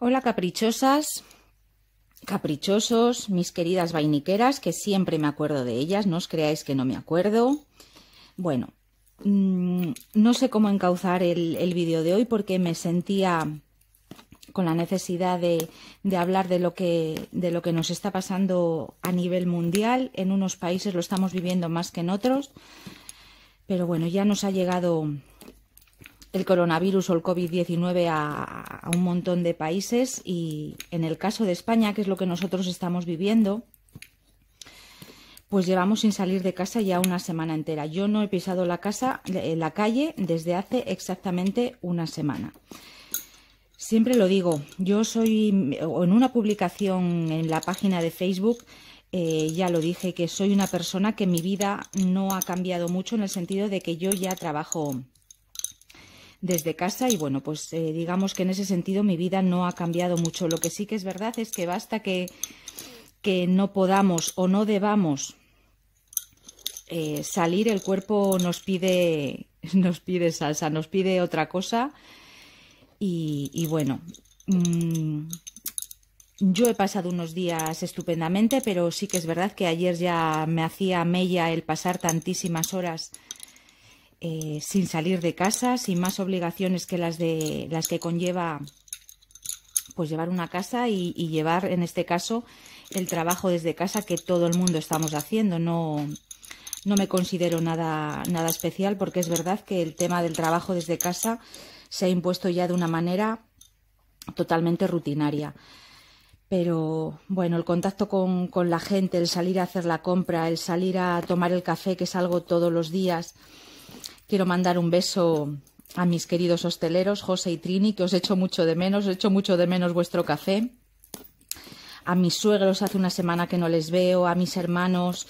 Hola caprichosas, caprichosos, mis queridas vainiqueras, que siempre me acuerdo de ellas, no os creáis que no me acuerdo. Bueno, mm, no sé cómo encauzar el, vídeo de hoy porque me sentía con la necesidad de, hablar de lo, que, de lo que nos está pasando a nivel mundial. En unos países lo estamos viviendo más que en otros, pero bueno, ya nos ha llegado el coronavirus o el COVID-19 a, un montón de países y en el caso de España, que es lo que nosotros estamos viviendo, pues llevamos sin salir de casa ya una semana entera. Yo no he pisado la, casa, eh, la calle desde hace exactamente una semana. Siempre lo digo, yo soy, en una publicación en la página de Facebook, eh, ya lo dije, que soy una persona que mi vida no ha cambiado mucho en el sentido de que yo ya trabajo desde casa y bueno, pues eh, digamos que en ese sentido mi vida no ha cambiado mucho. Lo que sí que es verdad es que basta que, no podamos o no debamos eh, salir, el cuerpo nos pide, nos pide salsa, nos pide otra cosa y, bueno. Mm, yo he pasado unos días estupendamente, pero sí que es verdad que ayer ya me hacía mella el pasar tantísimas horas eh, sin salir de casa, sin más obligaciones que las, de, las que conlleva pues llevar una casa y, llevar en este caso el trabajo desde casa que todo el mundo estamos haciendo. No, me considero nada, nada especial porque es verdad que el tema del trabajo desde casa se ha impuesto ya de una manera totalmente rutinaria. Pero bueno, el contacto con, con la gente, el salir a hacer la compra, el salir a tomar el café, que es algo todos los días, Quiero mandar un beso a mis queridos hosteleros, José y Trini, que os echo mucho de menos, os echo mucho de menos vuestro café. A mis suegros hace una semana que no les veo, a mis hermanos.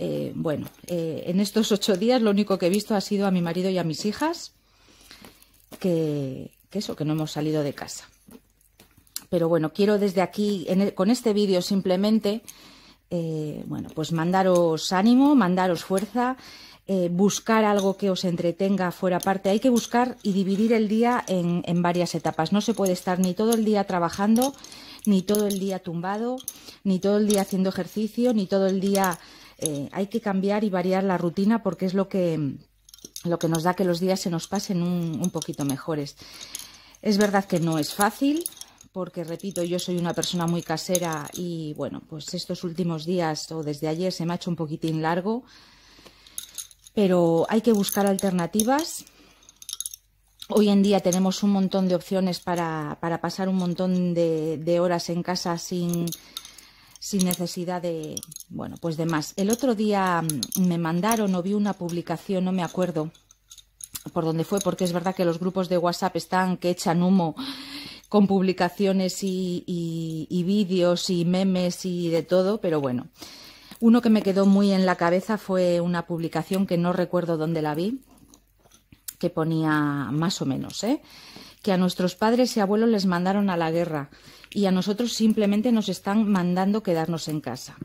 Eh, bueno, eh, en estos ocho días lo único que he visto ha sido a mi marido y a mis hijas, que, eso, que no hemos salido de casa. Pero bueno, quiero desde aquí, e, con este vídeo simplemente, eh, bueno, pues mandaros ánimo, mandaros fuerza. Eh, buscar algo que os entretenga fuera parte. Hay que buscar y dividir el día en, varias etapas. No se puede estar ni todo el día trabajando, ni todo el día tumbado, ni todo el día haciendo ejercicio, ni todo el día... Eh, hay que cambiar y variar la rutina porque es lo que, lo que nos da que los días se nos pasen un, un poquito mejores. Es verdad que no es fácil, porque repito, yo soy una persona muy casera y bueno, pues estos últimos días o desde ayer se me ha hecho un poquitín largo pero hay que buscar alternativas. Hoy en día tenemos un montón de opciones para, para pasar un montón de, horas en casa sin, necesidad de, bueno, pues de más. El otro día mm, me mandaron o vi una publicación, no me acuerdo por dónde fue, porque es verdad que los grupos de WhatsApp están que echan humo con publicaciones y, y vídeos y memes y de todo, pero bueno, uno que me quedó muy en la cabeza fue una publicación que no recuerdo dónde la vi, que ponía más o menos, ¿eh? que a nuestros padres y abuelos les mandaron a la guerra y a nosotros simplemente nos están mandando quedarnos en casa.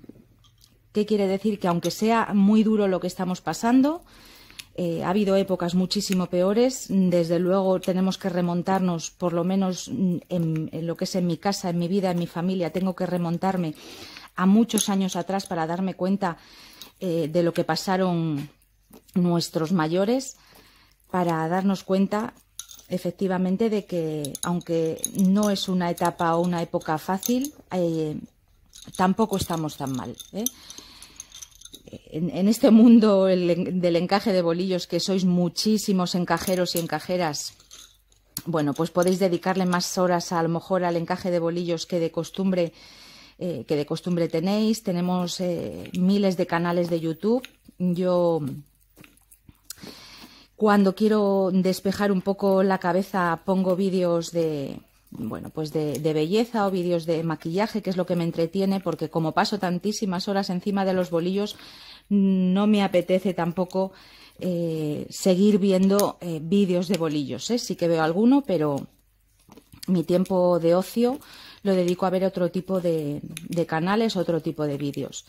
¿Qué quiere decir? Que aunque sea muy duro lo que estamos pasando, eh, ha habido épocas muchísimo peores. Desde luego tenemos que remontarnos, por lo menos mm, en, lo que es en mi casa, en mi vida, en mi familia, tengo que remontarme a muchos años atrás para darme cuenta eh, de lo que pasaron nuestros mayores, para darnos cuenta efectivamente de que aunque no es una etapa o una época fácil, eh, tampoco estamos tan mal. ¿eh? En, este mundo del encaje de bolillos, que sois muchísimos encajeros y encajeras, bueno, pues podéis dedicarle más horas a lo mejor al encaje de bolillos que de costumbre eh, que de costumbre tenéis. Tenemos eh, miles de canales de YouTube. Yo cuando quiero despejar un poco la cabeza pongo vídeos de bueno pues de, belleza o vídeos de maquillaje que es lo que me entretiene porque como paso tantísimas horas encima de los bolillos no me apetece tampoco eh, seguir viendo vídeos de bolillos sí que veo alguno pero mi tiempo de ocio lo dedico a ver otro tipo de, canales, otro tipo de vídeos.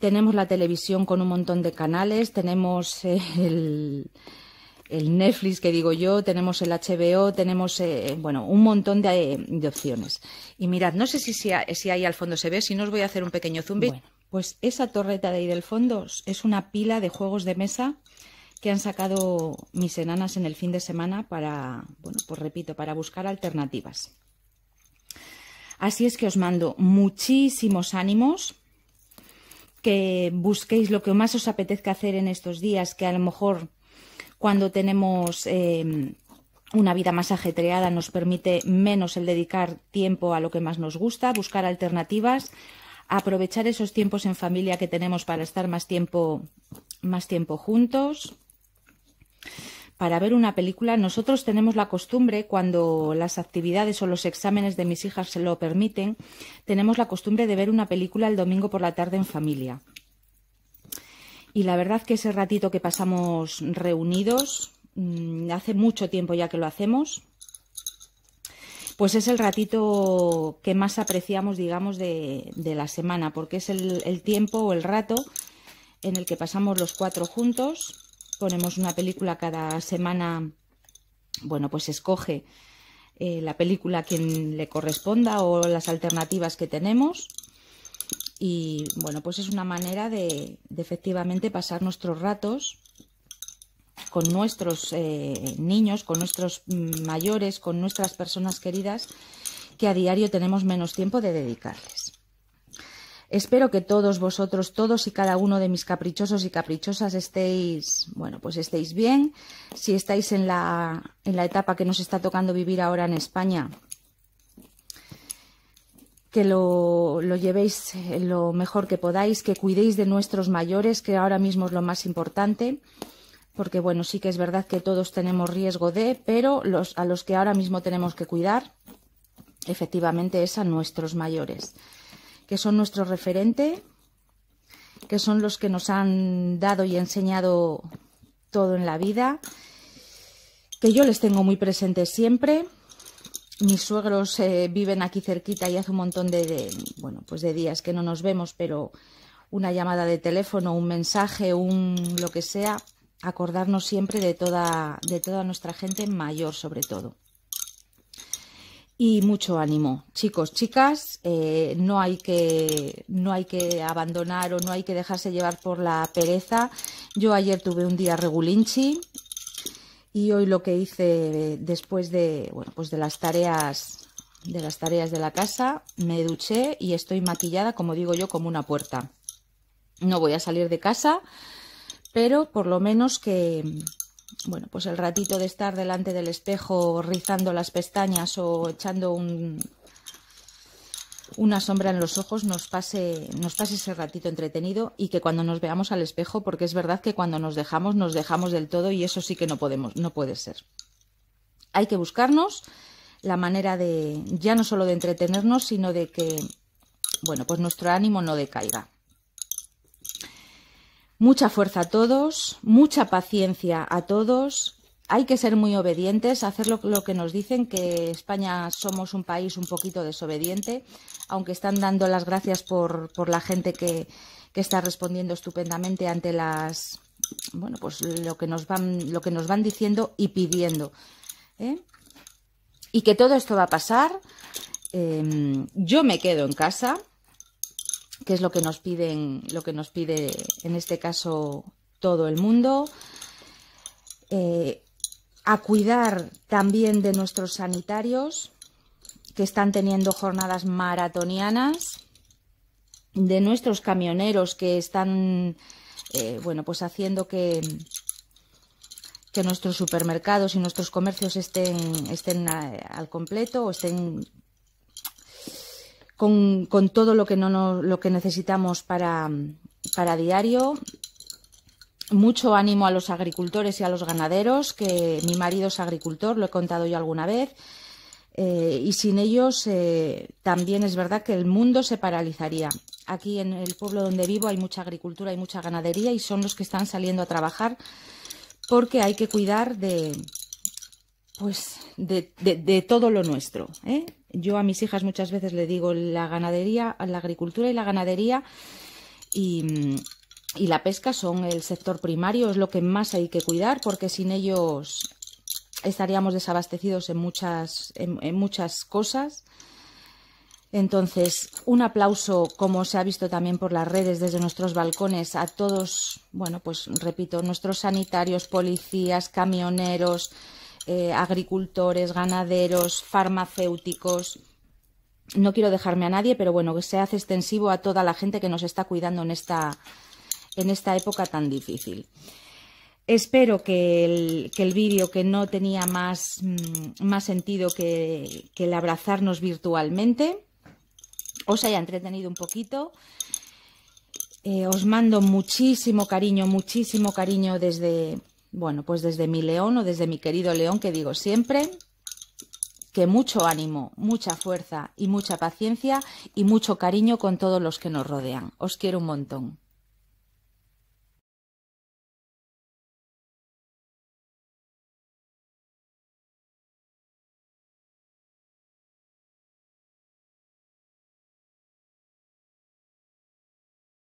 Tenemos la televisión con un montón de canales, tenemos eh, el, Netflix que digo yo, tenemos el HBO, tenemos eh, bueno un montón de, opciones. Y mirad, no sé si, si, ahí al fondo se ve, si no os voy a hacer un pequeño zoom. pues esa torreta de ahí del fondo es una pila de juegos de mesa que han sacado mis enanas en el fin de semana para, bueno, pues repito, para buscar alternativas. Así es que os mando muchísimos ánimos, que busquéis lo que más os apetezca hacer en estos días, que a lo mejor cuando tenemos em, una vida más ajetreada nos permite menos el dedicar tiempo a lo que más nos gusta, buscar alternativas, aprovechar esos tiempos en familia que tenemos para estar más tiempo, más tiempo juntos para ver una película. Nosotros tenemos la costumbre, cuando las actividades o los exámenes de mis hijas se lo permiten, tenemos la costumbre de ver una película el domingo por la tarde en familia. Y la verdad que ese ratito que pasamos reunidos, mm, hace mucho tiempo ya que lo hacemos, pues es el ratito que más apreciamos, digamos, de, la semana, porque es el, el tiempo o el rato en el que pasamos los cuatro juntos ponemos una película cada semana, bueno, pues escoge eh, la película a quien le corresponda o las alternativas que tenemos. Y bueno, pues es una manera de, efectivamente pasar nuestros ratos con nuestros eh, niños, con nuestros mm, mayores, con nuestras personas queridas que a diario tenemos menos tiempo de dedicarles. Espero que todos vosotros, todos y cada uno de mis caprichosos y caprichosas estéis, bueno, pues estéis bien. Si estáis en la, etapa que nos está tocando vivir ahora en España, que lo, lo, llevéis eh, lo mejor que podáis, que cuidéis de nuestros mayores, que ahora mismo es lo más importante, porque bueno, sí que es verdad que todos tenemos riesgo de, pero los, a los que ahora mismo tenemos que cuidar, efectivamente es a nuestros mayores que son nuestro referente, que son los que nos han dado y enseñado todo en la vida, que yo les tengo muy presentes siempre. Mis suegros eh, viven aquí cerquita y hace un montón de, de, bueno, pues de días que no nos vemos, pero una llamada de teléfono, un mensaje, un lo que sea, acordarnos siempre de toda, de toda nuestra gente mayor sobre todo y mucho ánimo. Chicos, chicas, eh, no, hay que, no hay que abandonar o no hay que dejarse llevar por la pereza. Yo ayer tuve un día regulinchi y hoy lo que hice eh, después de, bueno, pues de las tareas de las tareas de la casa, me duché y estoy maquillada, como digo yo, como una puerta. No voy a salir de casa, pero por lo menos que, bueno, pues el ratito de estar delante del espejo rizando las pestañas o echando un, una sombra en los ojos nos pase, nos ese ratito entretenido y que cuando nos veamos al espejo, porque es verdad que cuando nos dejamos, nos dejamos del todo y eso sí que no podemos, no puede ser. Hay que buscarnos la manera de, ya no solo de entretenernos, sino de que, bueno, pues nuestro ánimo no decaiga. Mucha fuerza a todos, mucha paciencia a todos. Hay que ser muy obedientes, hacer lo, que nos dicen, que España somos un país un poquito desobediente, aunque están dando las gracias por, la gente que, está respondiendo estupendamente ante las bueno pues lo que nos van lo que nos van diciendo y pidiendo. ¿eh? Y que todo esto va a pasar. Em, yo me quedo en casa que es lo que nos piden, lo que nos pide en este caso todo el mundo. Eh, a cuidar también de nuestros sanitarios que están teniendo jornadas maratonianas, de nuestros camioneros que están eh, bueno, pues haciendo que, que nuestros supermercados y nuestros comercios estén, estén eh, al completo o estén con, todo lo que, no lo que necesitamos para, para diario. Mucho ánimo a los agricultores y a los ganaderos, que mi marido es agricultor, lo he contado yo alguna vez. Eh, y sin ellos eh, también es verdad que el mundo se paralizaría. Aquí en el pueblo donde vivo hay mucha agricultura y mucha ganadería y son los que están saliendo a trabajar porque hay que cuidar de, pues de, todo lo nuestro. ¿eh? Yo a mis hijas muchas veces le digo la ganadería, la agricultura y la ganadería y, la pesca son el sector primario, es lo que más hay que cuidar porque sin ellos estaríamos desabastecidos en muchas, en muchas cosas. Entonces, un aplauso, como se ha visto también por las redes desde nuestros balcones, a todos, bueno, pues repito, nuestros sanitarios, policías, camioneros, eh, agricultores, ganaderos, farmacéuticos. No quiero dejarme a nadie, pero bueno, que se hace extensivo a toda la gente que nos está cuidando en esta, en esta época tan difícil. Espero que el, vídeo que no tenía más, mm, más sentido que, el abrazarnos virtualmente os haya entretenido un poquito. Eh, os mando muchísimo cariño, muchísimo cariño desde, bueno, pues desde mi león o desde mi querido león que digo siempre, que mucho ánimo, mucha fuerza y mucha paciencia y mucho cariño con todos los que nos rodean. Os quiero un montón.